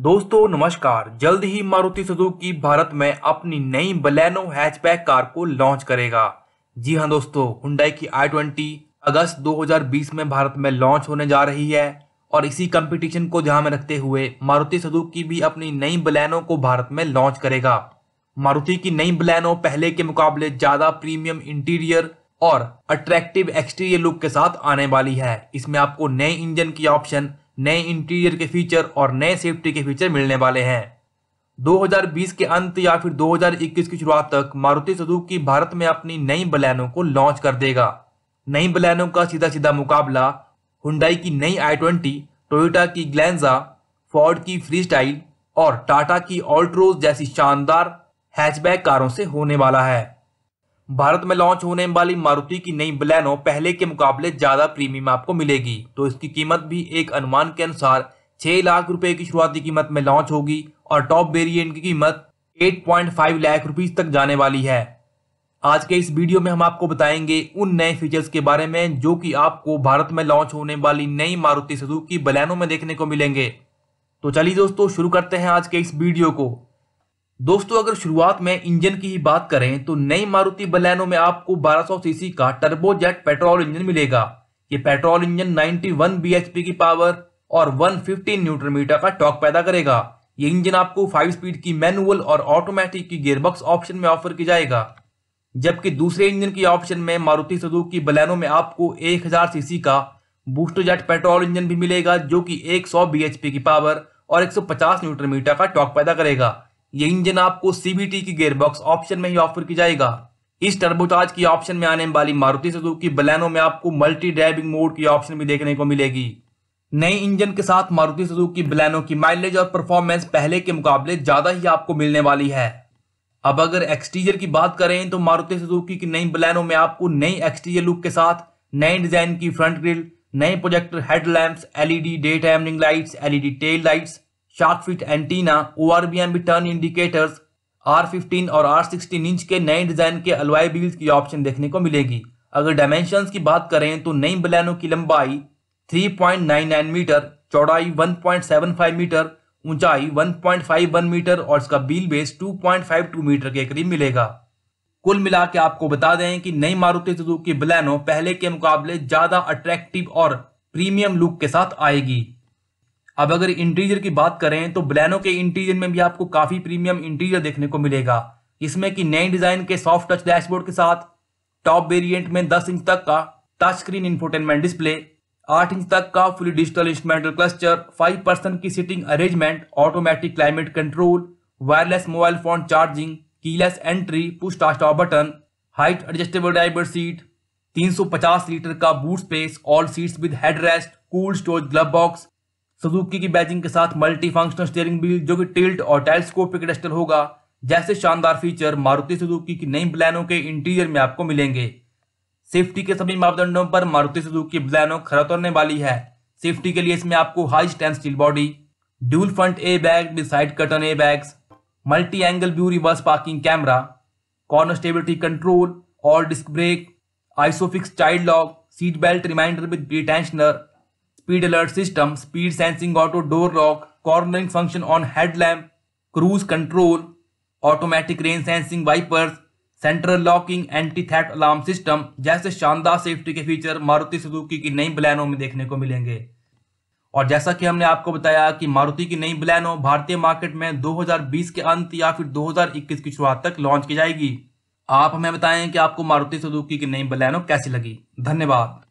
दोस्तों नमस्कार जल्द ही मारुति सुजुकी भारत में अपनी नई बलेनो हैचबैक कार को लॉन्च करेगा जी हाँ दोस्तों हुंडई की आई ट्वेंटी अगस्त 2020 में भारत में लॉन्च होने जा रही है और इसी कंपटीशन को ध्यान में रखते हुए मारुति सुजुकी भी अपनी नई बलेनो को भारत में लॉन्च करेगा मारुति की नई बलैनो पहले के मुकाबले ज्यादा प्रीमियम इंटीरियर और अट्रैक्टिव एक्सटीरियर लुक के साथ आने वाली है इसमें आपको नए इंजन की ऑप्शन नए इंटीरियर के फीचर और नए सेफ्टी के फीचर मिलने वाले हैं 2020 के अंत या फिर 2021 की शुरुआत तक मारुति की भारत में अपनी नई बलैनो को लॉन्च कर देगा नई बलैनो का सीधा सीधा मुकाबला हुंडई की नई आई ट्वेंटी टोयोटा की ग्लैंजा फोर्ड की फ्री स्टाइल और टाटा की ऑल्ट्रोज जैसी शानदार हैचबैक कारों से होने वाला है भारत में लॉन्च होने वाली मारुति की नई ब्लैनो पहले के मुकाबले ज्यादा प्रीमियम आपको मिलेगी तो इसकी कीमत भी एक अनुमान के अनुसार छह लाख रुपए की शुरुआती कीमत में लॉन्च होगी और टॉप वेरिएंट की कीमत 8.5 लाख रुपीज तक जाने वाली है आज के इस वीडियो में हम आपको बताएंगे उन नए फीचर्स के बारे में जो कि आपको भारत में लॉन्च होने वाली नई मारुति की ब्लैनो में देखने को मिलेंगे तो चलिए दोस्तों शुरू करते हैं आज के इस वीडियो को दोस्तों अगर शुरुआत में इंजन की ही बात करें तो नई मारुति बलैनो में आपको 1200 सीसी का टर्बोजेट पेट्रोल इंजन मिलेगा ये पेट्रोल इंजन 91 बीएचपी की पावर और 150 न्यूटन मीटर का टॉक पैदा करेगा ये इंजन आपको 5 स्पीड की मैनुअल और ऑटोमेटिक की गियरबॉक्स ऑप्शन में ऑफर की जाएगा जबकि दूसरे इंजन की ऑप्शन में मारुति की बलैनो में आपको एक सीसी का बूस्टर जेट पेट्रोल इंजन भी मिलेगा जो कि एक सौ की पावर और एक न्यूटन मीटर का टॉक पैदा करेगा ये इंजन आपको सीबीटी की गेयरबॉक्स ऑप्शन में ही ऑफर की जाएगा इस टर्बोचार्ज की ऑप्शन में आने वाली मारुति सुजुकी बलैनो में आपको मल्टी ड्राइविंग मोड की ऑप्शन भी देखने को मिलेगी नए इंजन के साथ मारुति सुजुकी बलैनो की माइलेज और परफॉर्मेंस पहले के मुकाबले ज्यादा ही आपको मिलने वाली है अब अगर एक्सटीरियर की बात करें तो मारुति सुजुकी की नई बलैनो में आपको नई एक्सटीरियर लुक के साथ नए डिजाइन की फ्रंट ग्रिल नए projector headlamp LED day timing lights LED tail lights shark fin antenna O turn indicators fifteen और सिक्सटीन इंच के नए डिजाइन के अलवाई बिल्स की ऑप्शन देखने को मिलेगी अगर डायमेंशन की बात करें तो नई बलैनो की लंबाई 3.99 मीटर चौड़ाई 1.75 मीटर ऊंचाई 1.51 मीटर और इसका बिल बेस 2.52 मीटर के करीब मिलेगा कुल मिला के आपको बता दें कि नई मारुति सुजुकी बलैनो पहले के मुकाबले ज्यादा अट्रैक्टिव और प्रीमियम लुक के साथ आएगी अब अगर इंटीरियर की बात करें तो ब्लैनो के इंटीरियर में भी आपको काफी प्रीमियम इंटीरियर देखने को मिलेगा इसमें कि नए डिजाइन के सॉफ्ट टच डैशबोर्ड के साथ टॉप वेरिएंट में 10 इंच तक का touch screen infotainment display 8 inch तक का full digital instrumental cluster 5 percent की seating arrangement automatic climate control wireless mobile phone charging keyless entry push button height adjustable driver seat 350 litre का boot space all seats with rest cool storage glove box Suzuki की badging के साथ multi functional steering wheel जो कि tilt और telescope पिकडस्टल होगा जैसे शानदार फीचर मारुति सुजुकी की नई ब्लैनो के इंटीरियर में आपको मिलेंगे सेफ्टी के सभी मापदंडों पर मारुति सुजुकी ब्लैनो खरा उतरने वाली है सेफ्टी के लिए इसमें आपको high stand steel body dual front airbag with side curtain airbags multi angle view reverse parking camera corner stability control और disc brake ISOFIX child lock seat belt reminder with pre tensioner speed alert system speed sensing auto door lock cornering function on headlamp cruise control automatic rain sensing wipers central locking anti theft alarm system जैसे शानदार safety के feature Maruti Suzuki की नई Baleno में देखने को मिलेंगे और जैसा कि हमने आपको बताया कि मारुति की नई ब्लैनो भारतीय मार्केट में 2020 के अंत या फिर 2021 की शुरुआत तक लॉन्च की जाएगी आप हमें बताएं कि आपको मारुति सुजुकी की नई ब्लैनो कैसी लगी धन्यवाद